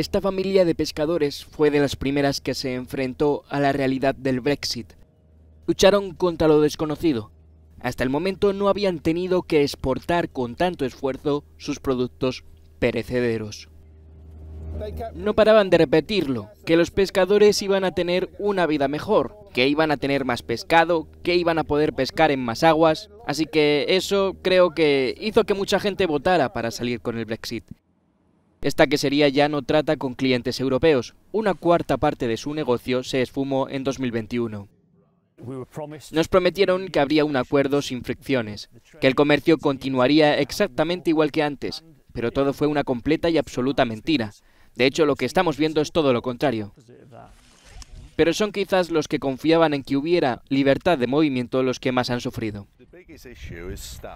Esta familia de pescadores fue de las primeras que se enfrentó a la realidad del Brexit. Lucharon contra lo desconocido. Hasta el momento no habían tenido que exportar con tanto esfuerzo sus productos perecederos. No paraban de repetirlo, que los pescadores iban a tener una vida mejor, que iban a tener más pescado, que iban a poder pescar en más aguas, así que eso creo que hizo que mucha gente votara para salir con el Brexit. Esta quesería ya no trata con clientes europeos. Una cuarta parte de su negocio se esfumó en 2021. Nos prometieron que habría un acuerdo sin fricciones, que el comercio continuaría exactamente igual que antes, pero todo fue una completa y absoluta mentira. De hecho, lo que estamos viendo es todo lo contrario. Pero son quizás los que confiaban en que hubiera libertad de movimiento los que más han sufrido.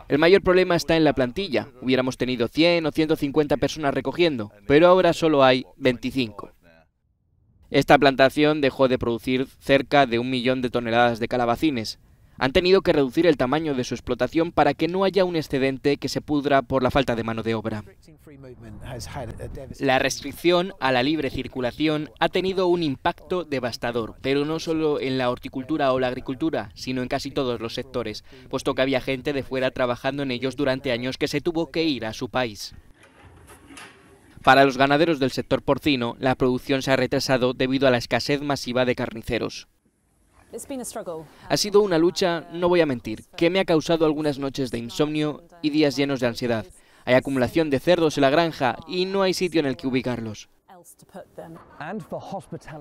El mayor problema está en la plantilla. Hubiéramos tenido 100 o 150 personas recogiendo, pero ahora solo hay 25. Esta plantación dejó de producir cerca de un millón de toneladas de calabacines, han tenido que reducir el tamaño de su explotación para que no haya un excedente que se pudra por la falta de mano de obra. La restricción a la libre circulación ha tenido un impacto devastador, pero no solo en la horticultura o la agricultura, sino en casi todos los sectores, puesto que había gente de fuera trabajando en ellos durante años que se tuvo que ir a su país. Para los ganaderos del sector porcino, la producción se ha retrasado debido a la escasez masiva de carniceros. Ha sido una lucha, no voy a mentir, que me ha causado algunas noches de insomnio y días llenos de ansiedad. Hay acumulación de cerdos en la granja y no hay sitio en el que ubicarlos.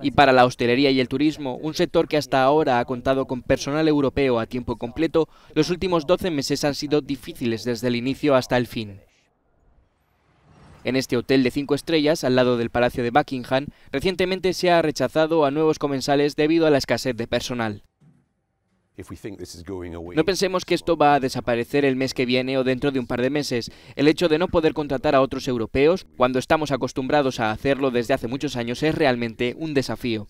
Y para la hostelería y el turismo, un sector que hasta ahora ha contado con personal europeo a tiempo completo, los últimos 12 meses han sido difíciles desde el inicio hasta el fin. En este hotel de cinco estrellas, al lado del Palacio de Buckingham, recientemente se ha rechazado a nuevos comensales debido a la escasez de personal. No pensemos que esto va a desaparecer el mes que viene o dentro de un par de meses. El hecho de no poder contratar a otros europeos, cuando estamos acostumbrados a hacerlo desde hace muchos años, es realmente un desafío.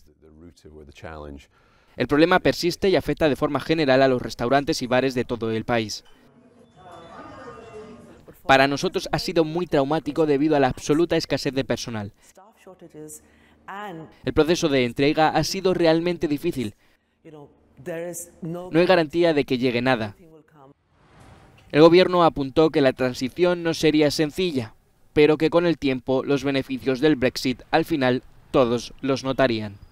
El problema persiste y afecta de forma general a los restaurantes y bares de todo el país. Para nosotros ha sido muy traumático debido a la absoluta escasez de personal. El proceso de entrega ha sido realmente difícil. No hay garantía de que llegue nada. El gobierno apuntó que la transición no sería sencilla, pero que con el tiempo los beneficios del Brexit al final todos los notarían.